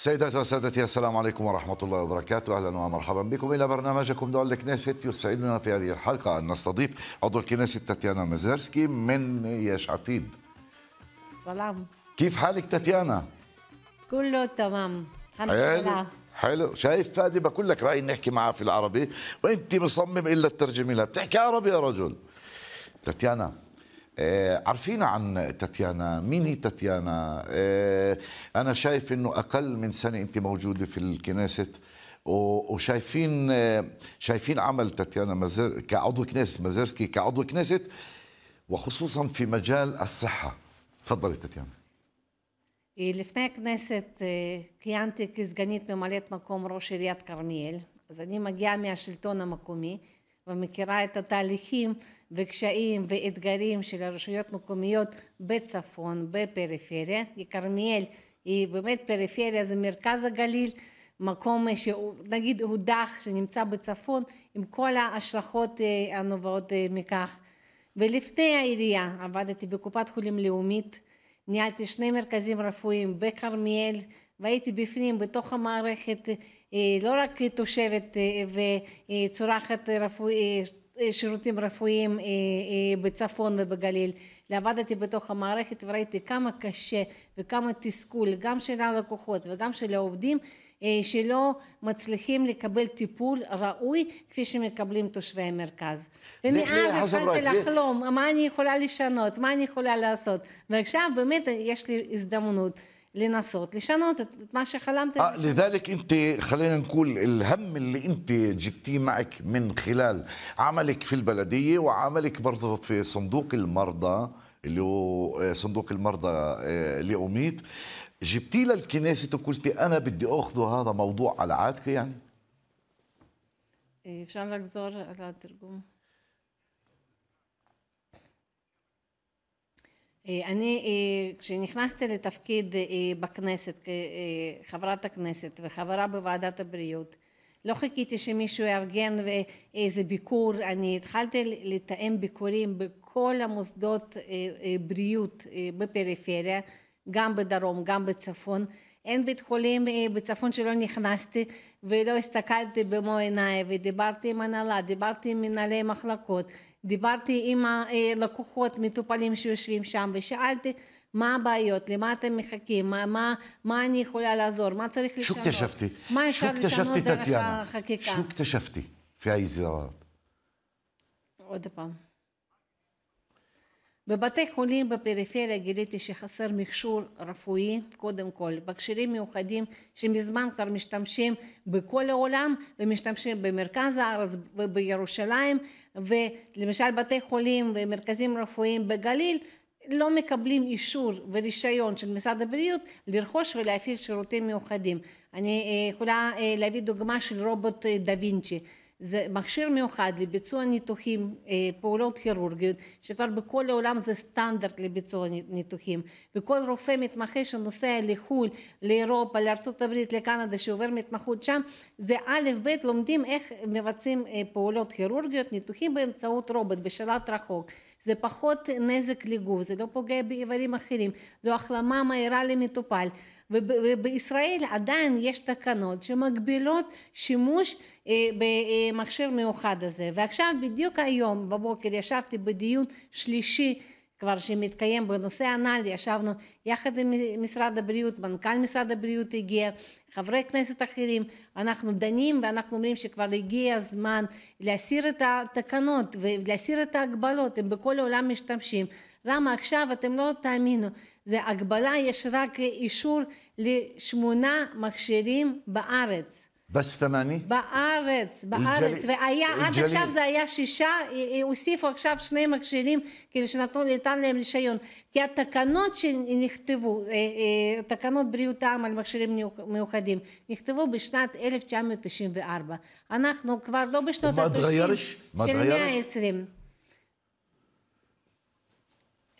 سيداتي وسادتي السلام عليكم ورحمة الله وبركاته أهلا ومرحبا بكم إلى برنامجكم دول الكنيسة يسعدنا في هذه الحلقة أن نستضيف عضو الكنيسة تاتيانا مازيرسكي من ياش عتيد سلام كيف حالك تاتيانا؟ كله تمام الحمد لله حلو شايف فادي بقول لك رأيي نحكي معها في العربي وانت مصمم الا تترجمي لها بتحكي عربي يا رجل تاتيانا آه، عارفين عن تاتيانا مين هي تاتيانا آه، أنا شايف أنه أقل من سنة أنت موجودة في الكنيسة وشايفين آه، شايفين عمل تاتيانا مزير كعضو كنيسة مازيرسكي كعضو كنيسة وخصوصا في مجال الصحة تفضلي تاتيانا לפני הכנסת כיהנתי כסגנית ממלאת מקום ראש עיריית כרמיאל, אז אני מגיעה מהשלטון המקומי ומכירה את התהליכים וקשיים ואתגרים של הרשויות המקומיות בצפון, בפריפריה. כרמיאל היא באמת פריפריה, זה מרכז הגליל, מקום שנגיד הודח, שנמצא בצפון, עם כל ההשלכות אה, הנובעות אה, מכך. ולפני העירייה עבדתי בקופת חולים לאומית, ניהלתי שני מרכזים רפואיים בכרמיאל, והייתי בפנים, בתוך המערכת, אה, לא רק תושבת אה, וצורכת רפואי, אה, שירותים רפואיים בצפון ובגליל, עבדתי בתוך המערכת וראיתי כמה קשה וכמה תסכול גם של הלקוחות וגם של העובדים שלא מצליחים לקבל טיפול ראוי כפי שמקבלים תושבי המרכז. ומאז התחלתי לחלום מה אני יכולה לשנות, מה אני יכולה לעשות, ועכשיו באמת יש לי הזדמנות. لنصوت لشانوت ما حلمت آه لذلك انت خلينا نقول الهم اللي انت جبتيه معك من خلال عملك في البلديه وعملك برضه في صندوق المرضى اللي هو آه، صندوق المرضى آه، اميت جبتي للكنيسة وقلتي أنا بدي أخذ هذا موضوع على عاتقي يعني إيه فشان لك زور على الترجمة אה, אני, אה, כשנכנסתי לתפקיד אה, בכנסת, כחברת הכנסת וחברה בוועדת הבריאות, לא חיכיתי שמישהו יארגן איזה ביקור, אני התחלתי לתאם ביקורים בכל המוסדות בריאות בפריפריה, גם בדרום, גם בצפון. אין בית חולים בצפון שלא נכנסתי ולא הסתכלתי במו עיניי ודיברתי עם הנהלה, דיברתי עם מנהלי מחלקות, דיברתי עם הלקוחות, מטופלים שיושבים שם, ושאלתי מה הבעיות, למה אתם מחכים, מה, מה, מה אני יכולה לעזור, מה צריך לשנות. שוק תשבתי. מה אפשר לשנות דרך החקיקה. שוק תשבתי, פי האיזרעת. עוד פעם. בבתי חולים בפריפריה גיליתי שחסר מכשור רפואי קודם כל, מכשירים מיוחדים שמזמן כבר משתמשים בכל העולם ומשתמשים במרכז הארץ ובירושלים ולמשל בתי חולים ומרכזים רפואיים בגליל לא מקבלים אישור ורישיון של משרד הבריאות לרכוש ולהפעיל שירותים מיוחדים. אני אה, יכולה אה, להביא דוגמה של רובוט אה, דה וינצ'י זה מכשיר מיוחד לביצוע ניתוחים, אה, פעולות כירורגיות, שכבר בכל העולם זה סטנדרט לביצוע ניתוחים, וכל רופא מתמחה שנוסע לחו"ל, לאירופה, לארה"ב, לקנדה, שעובר מתמחות שם, זה א' ב', לומדים איך מבצעים אה, פעולות כירורגיות, ניתוחים באמצעות רובוט בשלט רחוק. זה פחות נזק לגוף, זה לא פוגע באיברים אחרים, זו החלמה מהירה למטופל. ובישראל עדיין יש תקנות שמגבילות שימוש אה, במכשיר מיוחד הזה. ועכשיו, בדיוק היום בבוקר ישבתי בדיון שלישי כבר שמתקיים בנושא הנ"ל, ישבנו יחד עם משרד הבריאות, מנכ"ל משרד הבריאות הגיע, חברי כנסת אחרים, אנחנו דנים ואנחנו אומרים שכבר הגיע הזמן להסיר את התקנות ולהסיר את ההגבלות, הם בכל העולם משתמשים. למה עכשיו אתם לא תאמינו, זה הגבלה, יש רק אישור לשמונה מכשירים בארץ. בסטנני? בארץ, בארץ, והיה, עד עכשיו זה היה שישה, הוסיפו עכשיו שני מכשירים, כאילו שנתנו, ניתן להם רישיון, כי התקנות שנכתבו, תקנות בריאות העם על מכשירים מיוחדים, נכתבו בשנת 1994, אנחנו כבר לא בשנות ה-90 של מאה העשרים.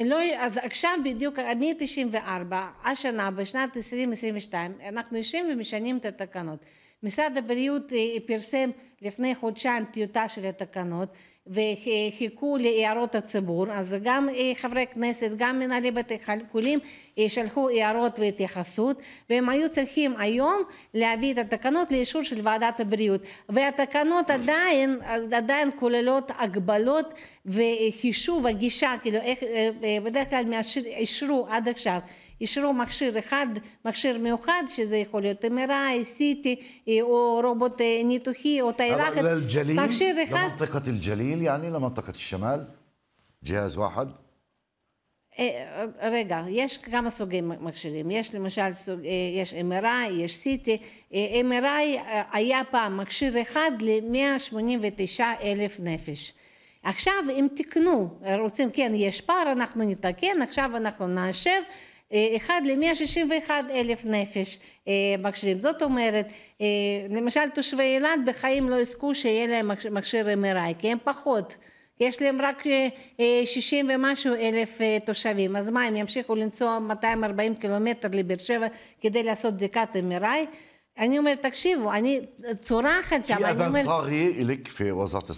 לא, אז עכשיו בדיוק, מ-94, השנה, בשנת 2022, אנחנו יושבים ומשנים את התקנות. משרד הבריאות אה, פרסם לפני חודשיים טיוטה של התקנות, וחיכו להערות הציבור, אז גם אה, חברי כנסת, גם מנהלי בתי חולים אה, שלחו הערות והתייחסות, והם היו צריכים היום להביא את התקנות לאישור של ועדת הבריאות, והתקנות עדיין, עדיין כוללות הגבלות וחישוב הגישה, כאילו איך, אה, בדרך כלל אישרו עד עכשיו אישרו מכשיר אחד, מכשיר מיוחד, שזה יכול להיות MRI, CT, או רובוט ניתוחי, או תאי לחץ. מכשיר אחד. לא מנטקת אל-ג'ליל, جميل يعني لمنطقة الشمال جهاز واحد רגע, יש כמה סוגי מכשירים, יש למשל, סוג, אה, יש MRI, יש CT, אה, MRI אה, היה פעם מכשיר אחד ל-189 אלף נפש. עכשיו אם תקנו, רוצים, כן, יש פער, אנחנו נתקן, עכשיו אנחנו נאשר אחד ל-161 אלף נפש אה, מכשירים. זאת אומרת, אה, למשל תושבי אילת בחיים לא יזכו שיהיה להם מכשיר MRI, כי הם פחות. יש להם רק 60 אה, ומשהו אלף תושבים, אז מה, הם ימשיכו לנסוע 240 קילומטר לבאר שבע כדי לעשות בדיקת MRI? אני אומרת, תקשיבו, אני צורחת שם, אני אומרת...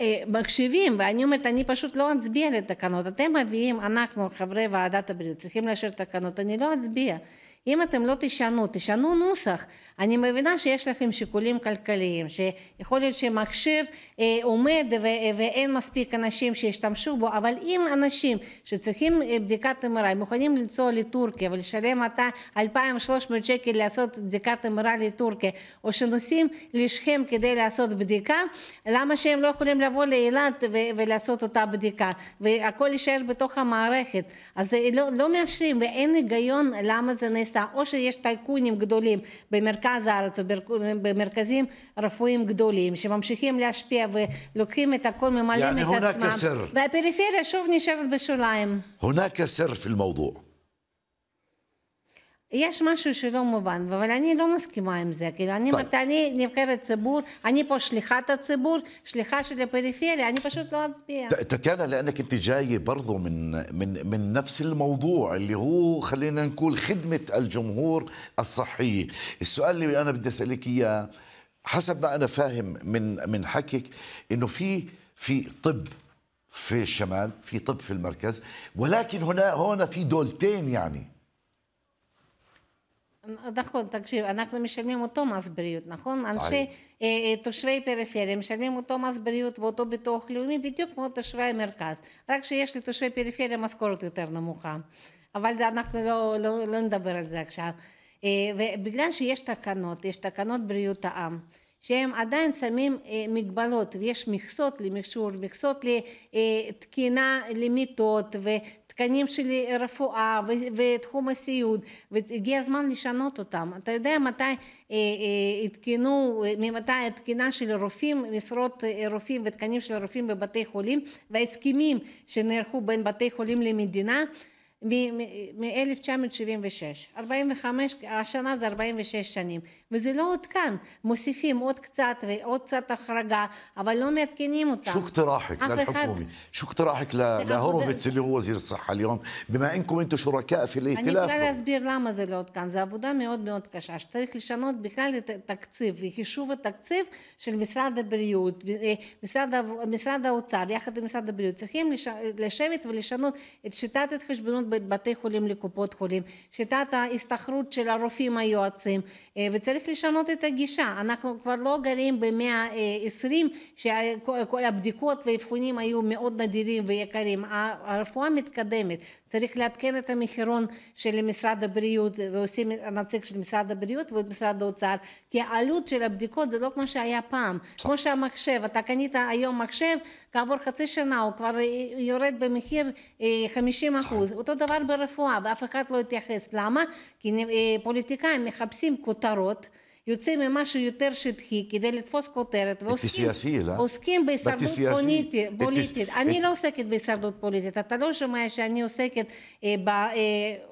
אה, מקשיבים, ואני אומרת, אני פשוט לא אצביע לתקנות, אתם מביאים, אנחנו חברי ועדת הבריאות צריכים לאשר תקנות, אני לא אצביע. אם אתם לא תשנו, תשנו נוסח. אני מבינה שיש לכם שיקולים כלכליים, שיכול להיות שמכשיר אה, עומד ו- ואין מספיק אנשים שישתמשו בו, אבל אם אנשים שצריכים אה, בדיקת MRI מוכנים לנסוע לטורקיה ולשלם עתה 2,300 שקל לעשות בדיקת MRI לטורקיה, או שנוסעים לשכם כדי לעשות בדיקה, למה שהם לא יכולים לבוא לאילת ו- ולעשות אותה בדיקה, והכל יישאר בתוך המערכת. אז אה, לא, לא מאשרים ואין היגיון למה זה נעשה. נמצא, או שיש טייקונים גדולים במרכז הארץ או במרכזים רפואיים גדולים, שממשיכים להשפיע ולוקחים את הכל, ממלאים את עצמם. והפריפריה שוב נשארת בשוליים. هناك سر في الموضوع Јас машу широм ован, во валјани ромски мајам зекил, они мат они не вкарат цибур, они по шлихата цибур, шлихаш или периферия, они пошут لازبيا. تاتيانا لانك انت جايه برضو من من من نفس الموضوع اللي هو خلينا نقول خدمه الجمهور الصحيه، السؤال اللي انا بدي اسالك اياه حسب ما انا فاهم من من חקיק, انه في في طب في الشمال، في طب في المركز، ولكن هنا هون في دولتين يعني נכון, תקשיב, אנחנו משלמים אותו מס בריאות, נכון? אנשי, אה, אה, תושבי פריפריה משלמים אותו מס בריאות ואותו ביטוח לאומי בדיוק כמו תושבי המרכז, רק שיש לתושבי פריפריה משכורת יותר נמוכה, אבל אנחנו לא, לא, לא נדבר על זה עכשיו. אה, ובגלל שיש תקנות, יש תקנות בריאות העם. שהם עדיין שמים מגבלות ויש מכסות למכשור, מכסות לתקינה, למיטות תקנים של רפואה ותחום הסיעוד, והגיע הזמן לשנות אותם. אתה יודע מתי עדכנו, אה, אה, ממתי התקינה של רופאים, משרות אה, רופאים ותקנים של רופאים בבתי חולים, וההסכמים שנערכו בין בתי חולים למדינה, מ-1976, 45, השנה זה 46 שנים, וזה לא עודכן, מוסיפים עוד קצת ועוד קצת החרגה, אבל לא מעדכנים אותם. شو اقتراحك للحكومة؟ שוק اقتراحك להורוביץ اللي هو وزير الصحة במה אין קומנטו שורקה אפילו في الائتلاف؟ אני רוצה להסביר למה זה לא עודכן, זו עבודה מאוד מאוד קשה, שצריך לשנות בכלל את התקציב, וחישוב התקציב של משרד הבריאות, אה, משרד, משרד האוצר יחד עם משרד הבריאות, צריכים לשבת ולשנות את שיטת ההתחשבנות בין בתי חולים לקופות חולים, שיטת ההשתכרות של הרופאים היועצים, אה, וצריך לשנות את הגישה. אנחנו כבר לא גרים במאה העשרים, שכל הבדיקות והאבחונים היו מאוד נדירים ויקרים. הרפואה מתקדמת, צריך לעדכן את המחירון של משרד הבריאות, ועושים הנציג של משרד הבריאות משרד האוצר, כי העלות של הבדיקות זה לא כמו שהיה פעם, כמו שהמחשב, אתה קנית היום מחשב, כעבור חצי שנה הוא כבר יורד במחיר 50 אה, אחוז, אותו דבר ברפואה, ואף אחד לא התייחס, למה? כי אה, פוליטיקאים מחפשים כותרות יוצא ממשהו יותר שטחי כדי לתפוס כותרת, ועוסקים בהישרדות פוליטית. פוליטית. אני לא עוסקת בהישרדות פוליטית, אתה לא שומע שאני עוסקת אה,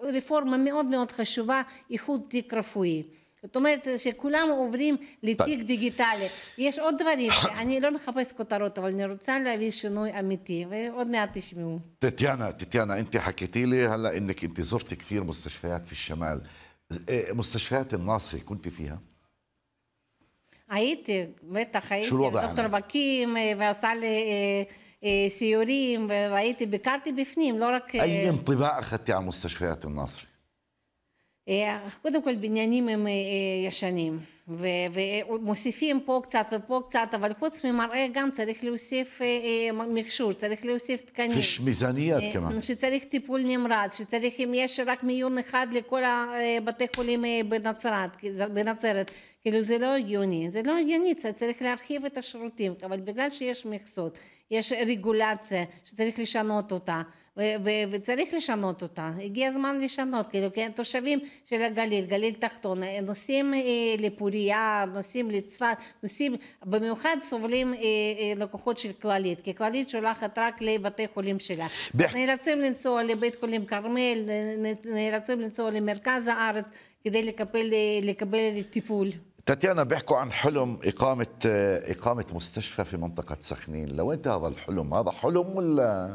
ברפורמה אה, מאוד מאוד חשובה, איחוד תיק רפואי. זאת אומרת שכולם עוברים לתיק דיגיטלי. יש עוד דברים, אני לא מחפש כותרות, אבל אני רוצה להביא שינוי אמיתי, ועוד מעט תשמעו. טטיאנה, טטיאנה, انت حكيتي לי, هلا انك انت زرتي كثير مستشفيات في الشمال. مستشفيات الناصري كنت فيها؟ הייתי, בטח הייתי, לא דוקטור בקים, אה, ועשה לי... אה, אה, סיורים, וראיתי, ביקרתי בפנים, לא רק... אי טבעה אחת על מוסטשפיית אל-נאצרי? קודם כל, בניינים הם ישנים, ומוסיפים פה קצת ופה קצת, אבל חוץ ממראה גם צריך להוסיף אה, מכשור, צריך להוסיף תקנים. אה, כמעט. שצריך טיפול נמרץ, שצריך, אם יש רק מיון אחד לכל הבתי חולים בנצרת, בנצרת, כאילו זה לא הגיוני, זה לא הגיוני, צריך להרחיב את השירותים, אבל בגלל שיש מכסות, יש רגולציה שצריך לשנות אותה, ו- ו- וצריך לשנות אותה, הגיע הזמן לשנות, כאילו, כן, תושבים של הגליל, גליל תחתון, אה, נוסעים אה, לפוריה, נוסעים לצפת, נוסעים, במיוחד סובלים אה, אה, לקוחות של כללית, כי כללית שולחת רק לבתי חולים שלה. נאלצים לנסוע לבית חולים כרמל, נאלצים לנסוע למרכז הארץ כדי לקבל, אה, לקבל טיפול. تاتيانا بيحكوا عن حلم إقامة إقامة مستشفى في منطقة سخنين لوين هذا الحلم هذا حلم ولا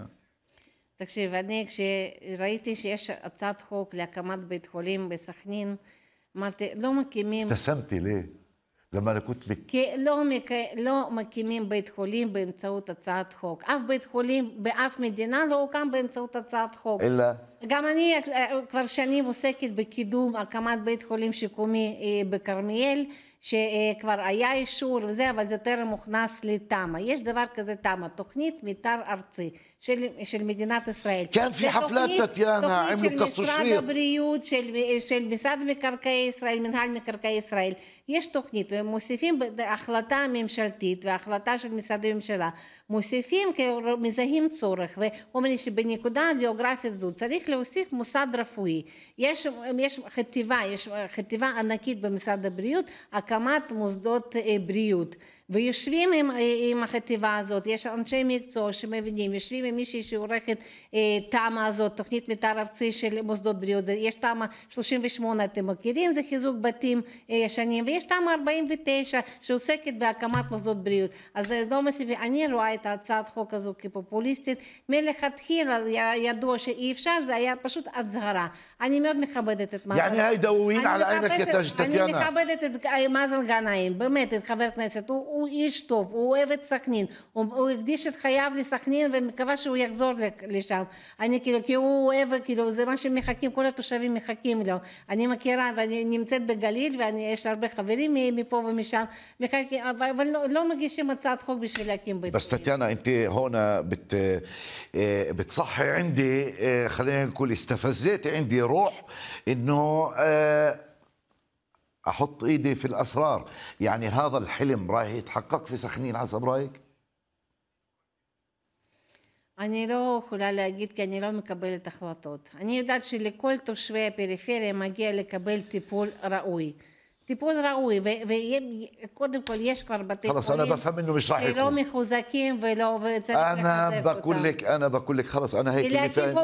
תקשיב, אני כשראיתי שיש הצעת חוק להקמת בית חולים בסכנין, אמרתי, לא מקימים... התקסמתי, לי. למה אני כותבי? כי לא, מק... לא מקימים בית חולים באמצעות הצעת חוק. אף בית חולים באף מדינה לא הוקם באמצעות הצעת חוק. אלא? גם אני אה, כבר שנים עוסקת בקידום הקמת בית חולים שיקומי אה, בכרמיאל שכבר היה אישור וזה אבל זה טרם הוכנס לתמ"א יש דבר כזה תמ"א תוכנית מתאר ארצי של, של מדינת ישראל כן פי חפלת טטיאנה עם תוכנית של משרד שריר. הבריאות של, אה, של משרד מקרקעי ישראל מנהל מקרקעי ישראל יש תוכנית ומוסיפים החלטה ממשלתית והחלטה של משרדי ממשלה מוסיפים כי לא- מזהים צורך ואומרים שבנקודה הגיאוגרפית זו צריך להוסיף מוסד רפואי. יש, יש חטיבה, יש חטיבה ענקית במשרד הבריאות, הקמת מוסדות אה, בריאות. ויושבים עם, אה, עם החטיבה הזאת, יש אנשי מקצוע שמבינים, יושבים עם מישהי שעורכת אה, תמ"א הזאת, תוכנית מתאר ארצי של מוסדות בריאות, יש תמ"א 38 אתם מכירים, זה חיזוק בתים אה, ישנים, ויש תמ"א 49 שעוסקת בהקמת מוסדות בריאות, אז זה לא מסביב, אני רואה את הצעת החוק הזו כפופוליסטית, מלכתחילה ידוע שאי אפשר, זה היה פשוט הצהרה, אני מאוד מכבדת את מאזן, אני מכבדת את אה, מאזן גנאים, באמת, את חבר הכנסת, הוא הוא איש טוב, הוא אוהב את סכנין, הוא, הוא הקדיש את חייו לסכנין ומקווה שהוא יחזור לשם. אני כאילו, כי הוא אוהב, כאילו, זה מה שמחכים, כל התושבים מחכים לו. אני מכירה ואני נמצאת בגליל ויש לי הרבה חברים מפה ומשם, מחכים, אבל, אבל לא, לא מגישים הצעת חוק בשביל להקים בית. אז טטיאנה, انت هون بت بتصحي عندي خلينا نقول استفزيتي عندي روح انه احط ايدي في الاسرار يعني هذا الحلم رايح يتحقق في سخنين حسب رايك יכולה להגיד כי אני לא מקבלת החלטות. אני יודעת שלכל תושבי הפריפריה מגיע לקבל טיפול ראוי. טיפול ראוי, וקודם כל יש כבר בתי חולים. أنا بفهم إنه مش راح يكون. לא מחוזקים ולא, וצריך أنا بقول لك أنا بقول لك خلص أنا هيك اللي فاهم.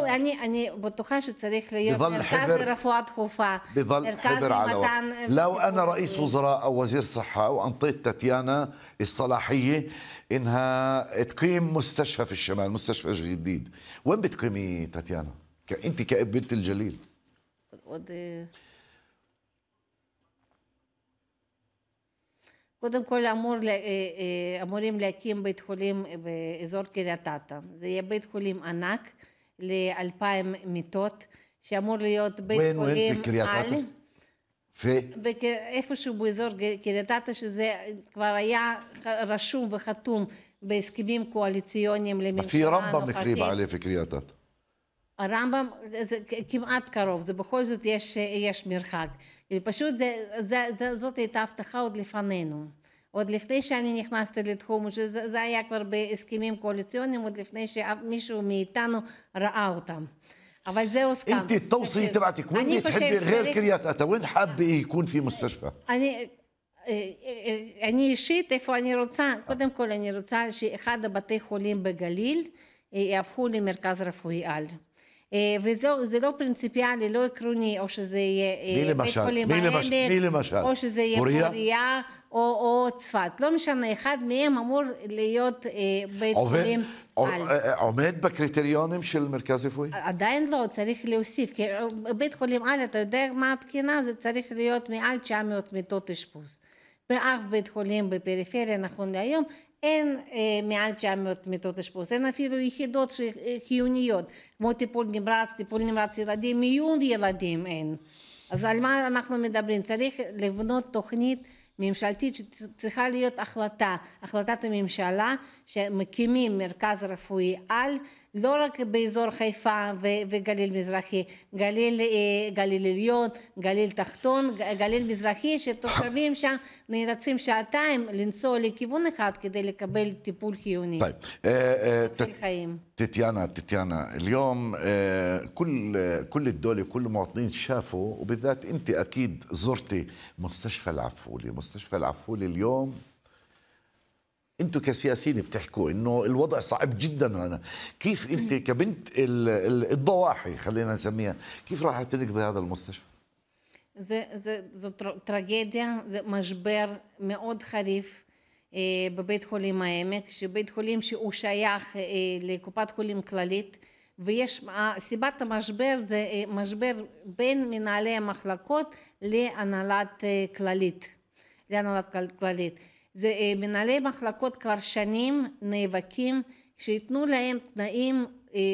אני, בטוחה שצריך להיות מרכז לרפואה דחופה. بظل حبر على لو أنا رئيس وزراء أو وزير صحة وأنطيت تاتيانا الصلاحية إنها تقيم مستشفى في الشمال، مستشفى جديد، وين بتقيمي تاتيانا؟ أنت كأب بنت الجليل. קודם כל אמור, אה, אה, אמורים להקים בית חולים אה, באזור קריית אתא. זה יהיה בית חולים ענק ל-2,000 מיטות, שאמור להיות בית בין חולים בין וקריית על... וקריית אתא? ו... איפשהו באזור קריית אתא, שזה כבר היה רשום וחתום בהסכמים קואליציוניים לממשלה הנוכחית. לפי רמב"ם מקרי בעלי וקריית אתא. הרמב"ם זה כמעט קרוב, זה בכל זאת יש, יש מרחק. פשוט זה, זה, זה, זאת הייתה הבטחה עוד לפנינו. עוד לפני שאני נכנסתי לתחום, שזה זה היה כבר בהסכמים קואליציוניים, עוד לפני שמישהו מאיתנו ראה אותם. אבל זה הוסכם. אם תתאוסי את הבעתי, כמו אם תתחיל كريات קריית אתא, ואין يكون في פי מוסטשפה. אה, אה, אני אישית, איפה אני רוצה? קודם כל אני רוצה שאחד הבתי חולים בגליל אה, יהפכו למרכז רפואי על. אה, וזה לא פרינציפיאלי, לא עקרוני, או שזה יהיה אה, בית חולים העמק, למשל, או שזה יהיה פוריה, או, או צפת. לא משנה, אחד מהם אמור להיות אה, בית עובד, חולים על. עומד בקריטריונים של מרכז רפואי? עדיין לא, צריך להוסיף. כי בית חולים על, אתה יודע מה התקינה? זה צריך להיות מעל 900 מיטות אשפוז. באף בית חולים בפריפריה נכון להיום אין אה, מעל 900 מיטות אשפוז, אין אפילו יחידות אה, חיוניות, כמו טיפול נמרץ, טיפול נמרץ ילדים, מיון ילדים אין. אז על מה אנחנו מדברים? צריך לבנות תוכנית ממשלתית שצריכה להיות החלטה, החלטת הממשלה שמקימים מרכז רפואי על לא רק באזור חיפה וגליל מזרחי, גליל, אה, גליל עליון, גליל תחתון, גליל מזרחי שתושבים שם נאלצים שעתיים לנסוע לכיוון אחד כדי לקבל טיפול חיוני. מציל אה, אה, חיים. تيتيانا تيتيانا اليوم آه، كل كل الدوله كل المواطنين شافوا وبالذات انت اكيد زرتي مستشفى العفولي مستشفى العفولي اليوم انتم كسياسيين بتحكوا انه الوضع صعب جدا هنا كيف انت كبنت الضواحي خلينا نسميها كيف راح تنقذي هذا المستشفى זה, זה, זו טרגדיה, זה משבר מאוד חריף אה, בבית חולים העמק, שבית חולים שהוא שייך אה, לקופת חולים כללית ויש, אה, סיבת המשבר זה משבר בין מנהלי המחלקות להנהלת כללית, להנהלת כללית. זה, מנהלי מחלקות כבר שנים נאבקים שייתנו להם תנאים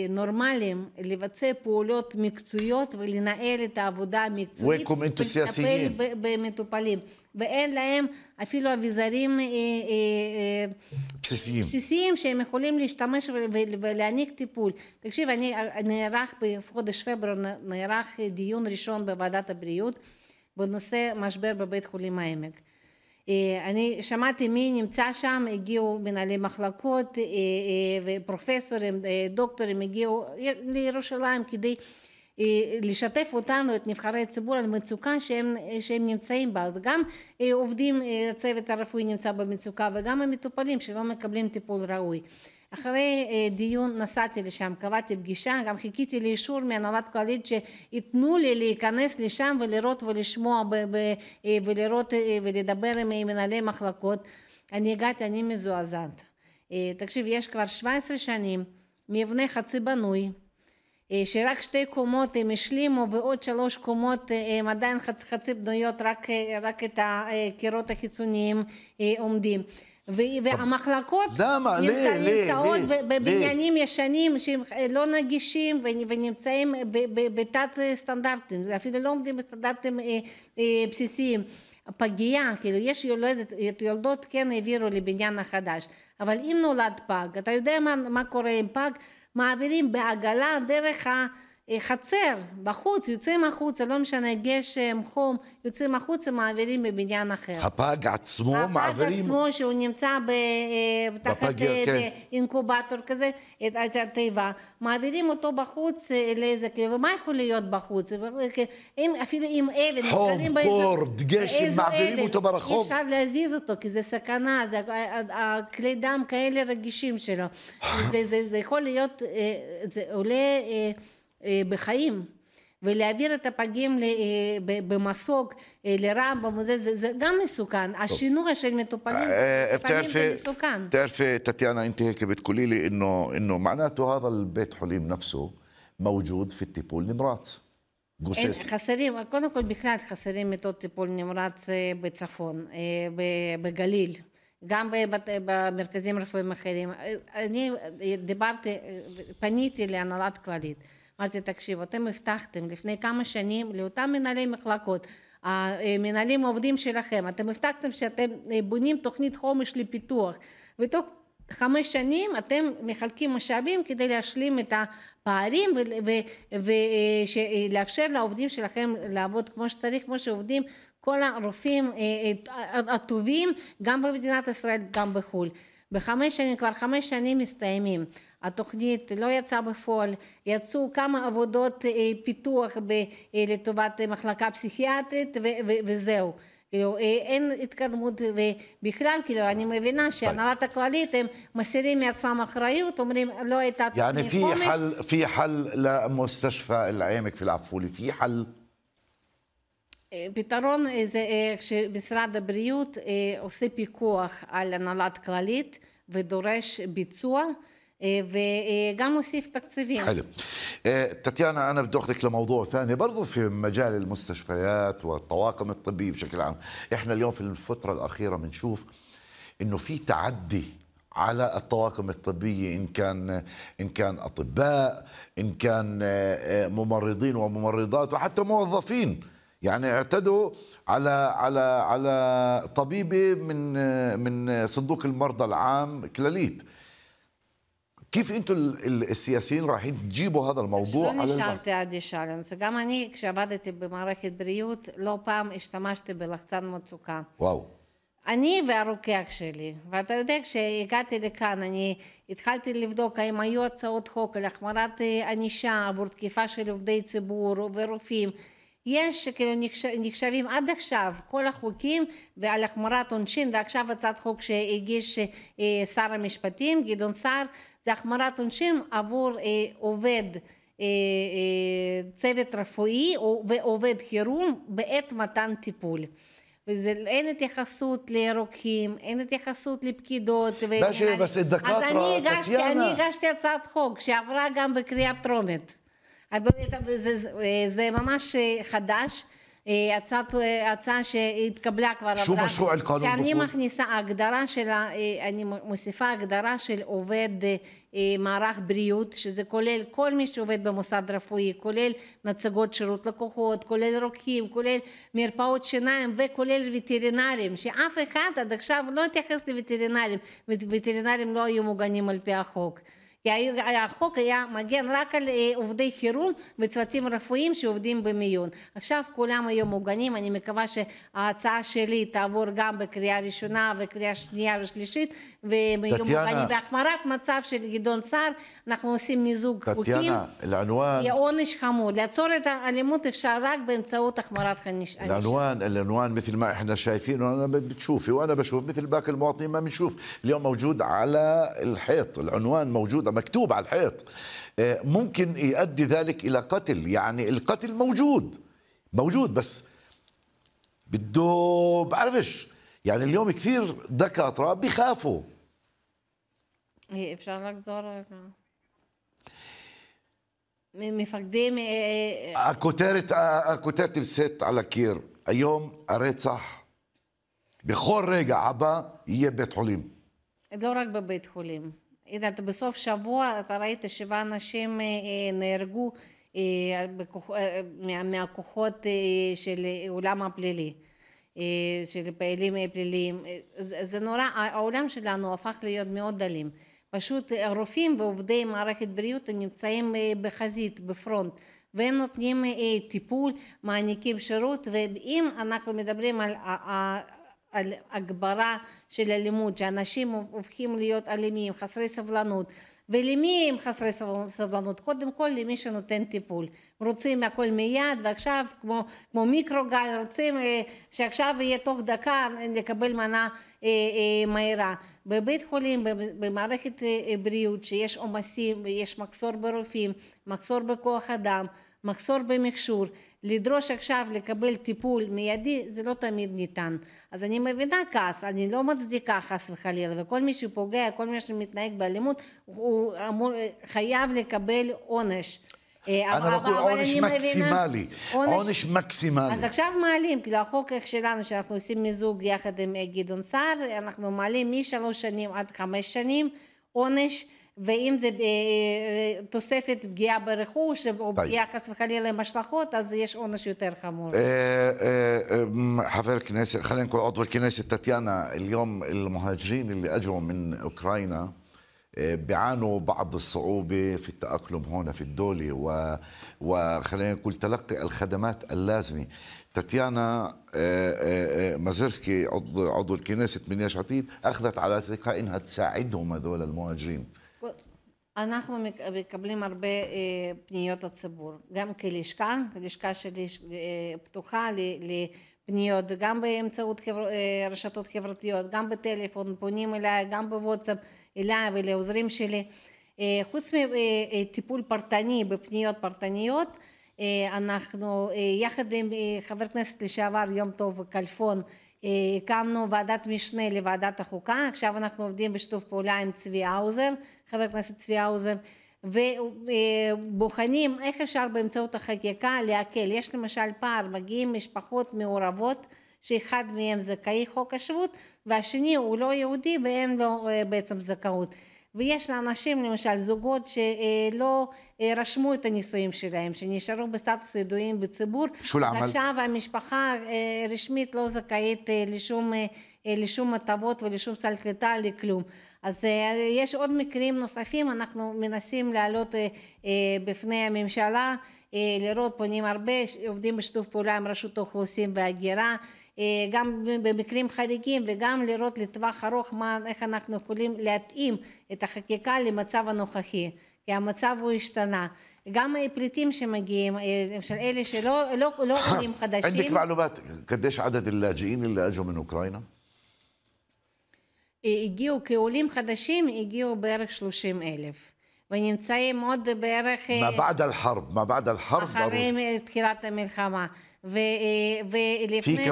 נורמליים לבצע פעולות מקצועיות ולנהל את העבודה המקצועית ולטפל במטופלים ואין להם אפילו אביזרים בסיסיים. בסיסיים שהם יכולים להשתמש ולהעניק טיפול. תקשיב, אני נערך בחודש פברואר נערך דיון ראשון בוועדת הבריאות בנושא משבר בבית חולים העמק. אה, אני שמעתי מי נמצא שם, הגיעו מנהלי מחלקות אה, אה, ופרופסורים, דוקטורים, הגיעו לירושלים כדי לשתף אותנו, את נבחרי הציבור, על מצוקה שהם, שהם נמצאים בה. אז גם עובדים, הצוות הרפואי נמצא במצוקה וגם המטופלים שלא מקבלים טיפול ראוי. אחרי אה, דיון נסעתי לשם, קבעתי פגישה, גם חיכיתי לאישור מהנהלת כללית שייתנו לי להיכנס לשם ולראות ולשמוע אה, ולראות אה, ולדבר עם מנהלי מחלקות. אני הגעתי, אני מזועזעת. תקשיב, יש כבר 17 שנים מבנה חצי בנוי, שרק שתי קומות הם השלימו ועוד שלוש קומות הם עדיין חצי בנויות, רק, רק את הקירות החיצוניים עומדים. והמחלקות נמצאות בבניינים ישנים שהם אה, לא נגישים ונמצאים בתת אה, סטנדרטים, אפילו לא עומדים בסטנדרטים אה, בסיסיים. פגייה, כאילו יש יולדת, את יולדות כן העבירו לבניין החדש, אבל אם נולד פג, אתה יודע מה, מה קורה עם פג? מעבירים בעגלה דרך ה... אה, חצר, בחוץ, יוצאים החוצה, לא משנה, גשם, חום, יוצאים החוצה, מעבירים בבניין אחר. הפג עצמו הפג מעבירים? הפג עצמו שהוא נמצא ב, אה, תחת בפגר, אה, כן. אינקובטור כזה, את, התיבה, מעבירים אותו בחוץ לאיזה כלי, ומה יכול להיות בחוץ? אם, אפילו עם אבן, חום, קור, גשם, מעבירים אבן, אותו ברחוב. אפשר להזיז אותו, כי זה סכנה, זה כלי דם כאלה רגישים שלו. זה, זה, זה, זה יכול להיות, זה עולה... אה, בחיים. ולהעביר את הפגים אה, במסוק אה, לרמב"ם, זה, זה, זה גם מסוכן. טוב. השינוע של מטופלים תרפי, זה מסוכן. تعرفي تاتيانا انت هيك بتقولي لي אינו מענה معناته هذا בית חולים נפסו موجود פי טיפול נמרץ. גוסס. אין, חסרים, קודם כל בכלל חסרים מיטות טיפול נמרץ בצפון, בגליל, גם בבת, במרכזים רפואיים אחרים. אני דיברתי, פניתי להנהלת כללית. אמרתי, תקשיב, אתם הבטחתם לפני כמה שנים לאותם מנהלי מחלקות, המנהלים אה, העובדים שלכם, אתם הבטחתם שאתם אה, בונים תוכנית חומש לפיתוח, ותוך חמש שנים אתם מחלקים משאבים כדי להשלים את הפערים ולאפשר אה, לעובדים שלכם לעבוד כמו שצריך, כמו שעובדים כל הרופאים הטובים גם במדינת ישראל, גם בחו"ל. בחמש שנים, כבר חמש שנים מסתיימים. התוכנית לא יצאה בפועל, יצאו כמה עבודות אה, פיתוח ב, אה, לטובת אה, מחלקה פסיכיאטרית ו, ו, וזהו. כאילו, אין התקדמות, ובכלל, כאילו, אני מבינה שהנהלת הכללית, הם מסירים מעצמם אחריות, אומרים, לא הייתה תוכנית חומש. יעני, פי חל, למוסטשפה אל-עמק ולעפולי, פי חל. פתרון זה כשמשרד הבריאות עושה פיקוח על הנהלת כללית ודורש ביצוע וגם מוסיף תקציבים. حلو. تاتيانا انا بدي اخذك لموضوع ثاني מוסטשפיית في مجال المستشفيات والطواقم الطبي بشكل عام، احنا اليوم في الفتره الاخيره بنشوف انه في تعدي على الطواقم الطبية إن كان إن كان أطباء إن كان آه، آه، ممرضين وممرضات وحتى موظفين يعني اعتدوا على على على طبيبه من من صندوق المرضى العام كلاليت كيف انتم السياسيين رايحين تجيبوا هذا الموضوع على شعرتي عادي شعرن كما اني كشبدت بمعركة بريوت لو بام اشتمشت بلحصان مصوكا واو אני והרוקח שלי, ואתה יודע, כשהגעתי לכאן, אני התחלתי לבדוק האם היו הצעות חוק על החמרת ענישה עבור תקיפה של עובדי ציבור ורופאים. יש, כאילו נחשבים עד עכשיו כל החוקים ועל החמרת עונשין, ועכשיו הצעת חוק שהגיש אה, שר המשפטים, גדעון סער, זה החמרת עונשין עבור אה, עובד. אה, צוות רפואי ועובד חירום בעת מתן טיפול. וזה, אין התייחסות לרוקחים, אין התייחסות לפקידות. ואני, אז אני הגשתי, אני הגשתי הצעת חוק שעברה גם בקריאה טרומית. זה, זה אה, זה ממש אה, חדש. אה, הצעת, הצעה שהתקבלה כבר שום עברה, משהו על קלון שאני בכל. מכניסה הגדרה של, אני מוסיפה הגדרה של עובד מערך בריאות, שזה כולל כל מי שעובד במוסד רפואי, כולל נציגות שירות לקוחות, כולל רוקחים, כולל מרפאות שיניים וכולל וטרינרים, שאף אחד עד עכשיו לא התייחס לווטרינרים, וטרינרים לא היו מוגנים על פי החוק. כי החוק היה מגן רק על אה, עובדי חירום וצוותים רפואיים שעובדים במיון. עכשיו כולם היו מוגנים, אני מקווה שההצעה שלי תעבור גם בקריאה ראשונה וקריאה שנייה ושלישית, והם יהיו מוגנים בהחמרת מצב של גדעון סער, אנחנו עושים מיזוג חוקים. טטיאנה, לאנואן... יהיה עונש חמור. לעצור את האלימות אפשר רק באמצעות החמרת ענישה. לאנואן, לאנואן, مثل ما احنا شايفين وانا بتشوفي وانا بشوف مثل باقي المواطنين ما بنشوف اليوم موجود على الحيط العنوان موجود مكتوب على الحيط آه، ممكن يؤدي ذلك إلى قتل يعني القتل موجود موجود بس بده بعرفش يعني اليوم كثير دكاترة بخافوا ايه افشار لك زهرة مفقدين كترت كترت بست على كير اليوم قريت صح بخور رجع عبا هي بيت حليم دورك ببيت حليم יודעת, בסוף שבוע אתה ראית שבעה אנשים נהרגו מהכוחות של העולם הפלילי. אה، של פעילים פליליים. אה، זה נורא, העולם שלנו הפך להיות מאוד דלים. פשוט רופאים ועובדי מערכת בריאות הם נמצאים אה، בחזית, בפרונט, והם נותנים טיפול, מעניקים שירות, ואם אנחנו מדברים על על הגברה של אלימות, שאנשים הופכים להיות אלימים, חסרי סבלנות. ולמי הם חסרי סבלנות? קודם כל למי שנותן טיפול. רוצים הכל מיד, ועכשיו כמו, כמו מיקרוגל, רוצים אה, שעכשיו יהיה תוך דקה אה, לקבל מנה אה, מהירה. בבית חולים, במערכת בריאות, שיש עומסים ויש מחסור ברופאים, מחסור בכוח אדם, מחסור במכשור, לדרוש עכשיו לקבל טיפול מיידי זה לא תמיד ניתן. אז אני מבינה כעס, אני לא מצדיקה חס וחלילה, וכל מי שפוגע, כל מי שמתנהג באלימות, הוא אמור, חייב לקבל עונש. אה, אנחנו עונש מקסימלי, עונש מקסימלי. אז עכשיו מעלים, כאילו החוק שלנו שאנחנו עושים מיזוג יחד עם אה, גדעון סער, אנחנו מעלים משלוש שנים עד חמש שנים עונש. ואם זה תוספת פגיעה ברכוש או פגיעה חס וחלילה עם השלכות, אז יש עונש יותר חמור. חבר כנסת, חלן כל עוד בכנסת, טטיאנה, אל المهاجرين אל אג'ו מן אוקראינה, بعانوا بعض الصعوبة في التأقلم هنا في الدولة و... وخلينا نقول تلقي الخدمات اللازمة تاتيانا مازيرسكي عضو, عضو الكنيسة من يشعطيد أخذت على ثقة أنها تساعدهم هذول المهاجرين אנחנו מקבלים הרבה אה, פניות לציבור, גם כלשכה, הלשכה שלי אה, פתוחה לפניות, גם באמצעות אה, רשתות חברתיות, גם בטלפון, פונים אליי, גם בווטסאפ אליי ולעוזרים שלי. חוץ מטיפול פרטני בפניות פרטניות, אנחנו יחד עם חבר כנסת לשעבר יום טוב כלפון הקמנו ועדת משנה לוועדת החוקה, עכשיו אנחנו עובדים בשיתוף פעולה עם צבי האוזר חבר הכנסת צבי האוזר, ובוחנים איך אפשר באמצעות החקיקה להקל. יש למשל פער, מגיעים משפחות מעורבות שאחד מהם זכאי חוק השבות והשני הוא לא יהודי ואין לו אה, בעצם זכאות. ויש לאנשים למשל זוגות שלא אה, רשמו את הנישואים שלהם שנשארו בסטטוס ידועים בציבור שול עמל. עכשיו המשפחה אה, רשמית לא זכאית אה, לשום לשום הטבות ולשום סל קליטה לכלום אז יש עוד מקרים נוספים אנחנו מנסים להעלות בפני הממשלה לראות פונים הרבה עובדים בשיתוף פעולה עם רשות האוכלוסין וההגירה אה, גם במקרים חריגים וגם לראות לטווח ארוך מה, איך אנחנו יכולים להתאים את החקיקה למצב הנוכחי. כי המצב הוא השתנה. גם הפליטים שמגיעים, אה, של אלה שלא לא, לא עולים חדשים. אין לי כבר קדש עדד اللاجئين اللي اجوا מן אוקראינה? אה, הגיעו כעולים חדשים, הגיעו בערך 30 אלף. ונמצאים עוד בערך... מה אה, בעד אל-חרב, מה בעד אל-חרב. אחרי תחילת המלחמה. אה, ולפני,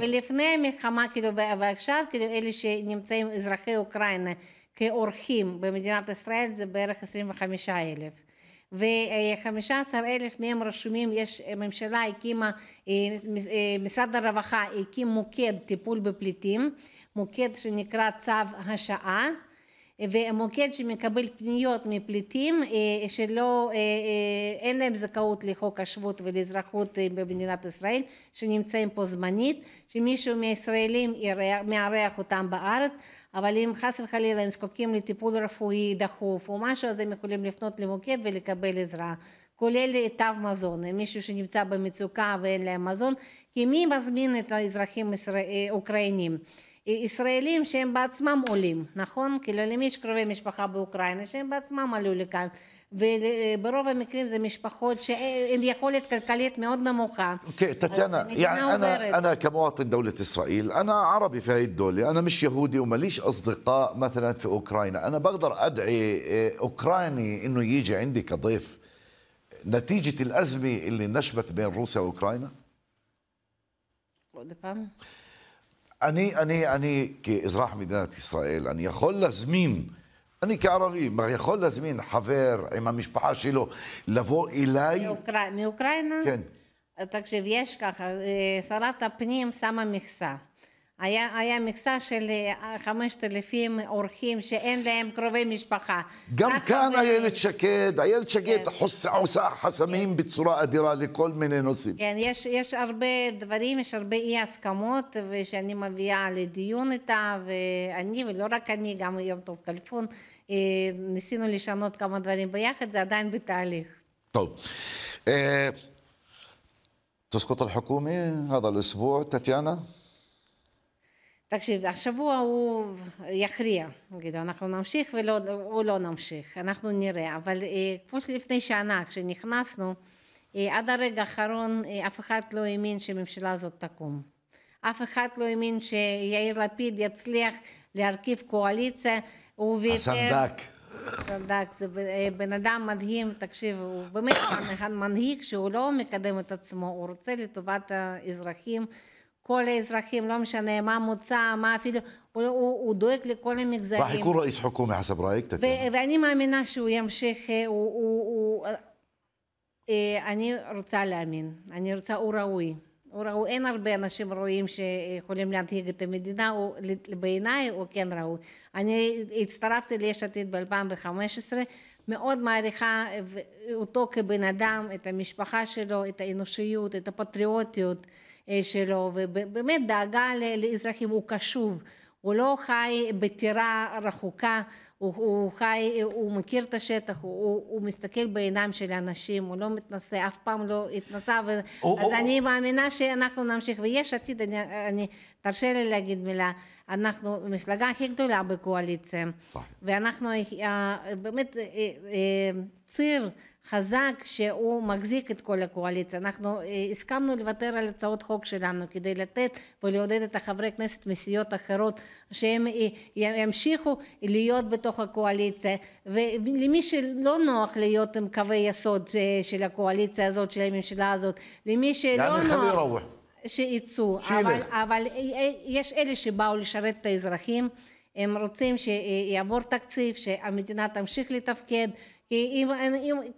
ולפני המלחמה, כאילו, ועכשיו, כאילו, אלה שנמצאים, אזרחי אוקראינה, כאורחים במדינת ישראל, זה בערך 25 אלף. ו-15 אלף מהם רשומים, יש, הממשלה הקימה, אה, משרד הרווחה הקים מוקד טיפול בפליטים, מוקד שנקרא צו השעה, ומוקד שמקבל פניות מפליטים אה, שלא, אה, אה, אין להם זכאות לחוק השבות ולאזרחות במדינת ישראל, שנמצאים פה זמנית, שמישהו מהישראלים מארח אותם בארץ, אבל אם חס וחלילה הם זקוקים לטיפול רפואי דחוף או משהו, אז הם יכולים לפנות למוקד ולקבל עזרה. כולל תו מזון, מישהו שנמצא במצוקה ואין להם מזון, כי מי מזמין את האזרחים אוקראינים? ישראל... ישראלים שהם בעצמם עולים, נכון? כאילו למי יש קרובי משפחה באוקראינה שהם בעצמם עלו לכאן וברוב המקרים זה משפחות שהן יכולת כלכלית מאוד נמוכה. כן, טטיאנה, أنا كمواطن دولة إسرائيل أنا عربي في هاي الدولة أنا مش يهودي وما ليش أصدقاء مثلا في أوكرانيا أنا بقدر أدعي أوكراني إنه يجي عندي كضيف نتيجة الأزمة اللي نشبت بين روسيا وأوكرانيا עוד פעם? אני, אני, אני כאזרח מדינת ישראל, אני יכול להזמין, אני כערבי, יכול להזמין חבר עם המשפחה שלו לבוא אליי. מאוקרא... מאוקראינה? כן. תקשיב, יש ככה, אה, שרת הפנים שמה מכסה. היה, היה מכסה של 5,000 אה, אורחים שאין להם קרובי משפחה. גם כאן זה... איילת שקד, איילת שקד כן. חוס, עושה חסמים כן. בצורה אדירה לכל מיני נושאים. כן, יש, יש הרבה דברים, יש הרבה אי הסכמות ושאני מביאה לדיון איתה, ואני, ולא רק אני, גם יום טוב כלפון, אה, ניסינו לשנות כמה דברים ביחד, זה עדיין בתהליך. טוב. חכומי, עד על الأسبوع טטיאנה. תקשיב, השבוע הוא יכריע, כאילו אנחנו נמשיך ולא לא נמשיך, אנחנו נראה, אבל אה, כמו שלפני שנה כשנכנסנו, אה, עד הרגע האחרון אה, אף אחד לא האמין שהממשלה הזאת תקום. אף אחד לא האמין שיאיר לפיד יצליח להרכיב קואליציה, הוא ויתר... הסנדק. סנדק, זה בן אדם מדהים, תקשיב, הוא באמת מנהיג שהוא לא מקדם את עצמו, הוא רוצה לטובת האזרחים. כל האזרחים, לא משנה מה המוצא, מה אפילו, הוא, לא, הוא, הוא דואג לכל המגזרים. ראח ראיס חוכומה חסב ראיק, תתאר. ואני מאמינה שהוא ימשיך, אה, הוא, הוא, הוא, אה, אני רוצה להאמין, אני רוצה, הוא ראוי. הוא ראוי, אין הרבה אנשים ראויים שיכולים להנהיג את המדינה, בעיניי הוא כן ראוי. אני הצטרפתי ליש עתיד ב-2015, מאוד מעריכה אה, אותו כבן אדם, את המשפחה שלו, את האנושיות, את הפטריוטיות. אה, שלו, ובאמת דאגה לאזרחים, הוא קשוב. הוא לא חי בטירה רחוקה, הוא, הוא חי, הוא מכיר את השטח, הוא, הוא מסתכל בעיניים של האנשים, הוא לא מתנשא, אף פעם לא התנשא, ו... או, אז או, אני או. מאמינה שאנחנו נמשיך, ויש עתיד, אני, אני, תרשה לי להגיד מילה, אנחנו המפלגה הכי גדולה בקואליציה, ואנחנו אה, באמת אה, ציר חזק שהוא מחזיק את כל הקואליציה. אנחנו אה, הסכמנו לוותר על הצעות חוק שלנו כדי לתת ולעודד את החברי כנסת מסיעות אחרות שהם אה, ימשיכו להיות בתוך הקואליציה ולמי שלא נוח להיות עם קווי יסוד אה, של הקואליציה הזאת, של הממשלה הזאת, למי שלא נוח שיצאו, אבל, אבל יש אלה שבאו לשרת את האזרחים הם רוצים שיעבור תקציב, שהמדינה תמשיך לתפקד, כי אם,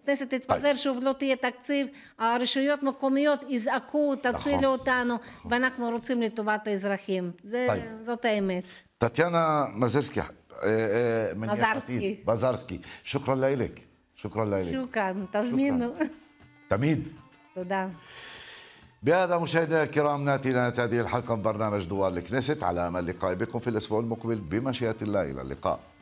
הכנסת תתפזר שוב לא תהיה תקציב, הרשויות המקומיות יזעקו, תצילו נכון. אותנו, נכון. ואנחנו רוצים לטובת האזרחים. זה, זאת האמת. טטיאנה מזרסקי, אה, אה, מזרסקי. مزارسكي مزارسكي شكرا لك شكرا لك شكرا تزمينه تميد بهذا مشاهدينا الكرام ناتي لنهايه هذه الحلقه من برنامج دوار الكنيست على امل لقائي بكم في الاسبوع المقبل بمشيئه الله الى اللقاء